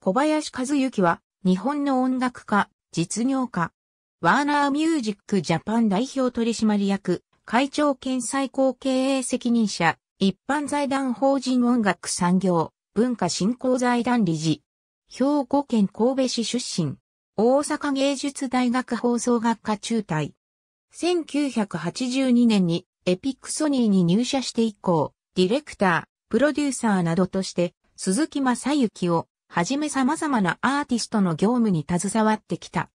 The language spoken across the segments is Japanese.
小林和幸は、日本の音楽家、実業家、ワーナーミュージックジャパン代表取締役、会長兼最高経営責任者、一般財団法人音楽産業、文化振興財団理事、兵庫県神戸市出身、大阪芸術大学放送学科中退。1982年にエピックソニーに入社して以降、ディレクター、プロデューサーなどとして、鈴木正幸をはじめ様々なアーティストの業務に携わってきた。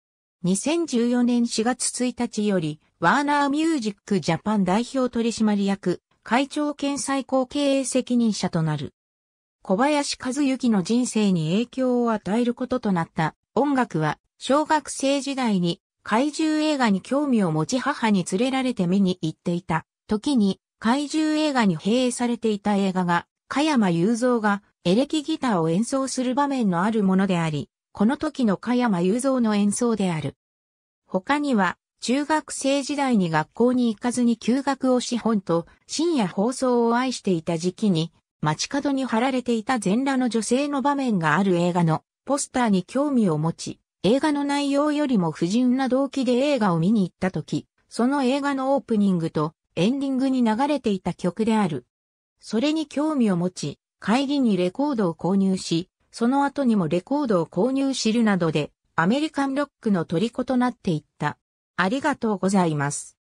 2014年4月1日より、ワーナーミュージックジャパン代表取締役、会長兼最高経営責任者となる。小林和幸の人生に影響を与えることとなった音楽は、小学生時代に怪獣映画に興味を持ち母に連れられて見に行っていた時に怪獣映画に併映されていた映画が、加山雄三がエレキギターを演奏する場面のあるものであり、この時の加山雄三の演奏である。他には、中学生時代に学校に行かずに休学をし本と、深夜放送を愛していた時期に、街角に貼られていた全裸の女性の場面がある映画のポスターに興味を持ち、映画の内容よりも不純な動機で映画を見に行った時、その映画のオープニングとエンディングに流れていた曲である。それに興味を持ち、会議にレコードを購入し、その後にもレコードを購入するなどで、アメリカンロックの虜となっていった。ありがとうございます。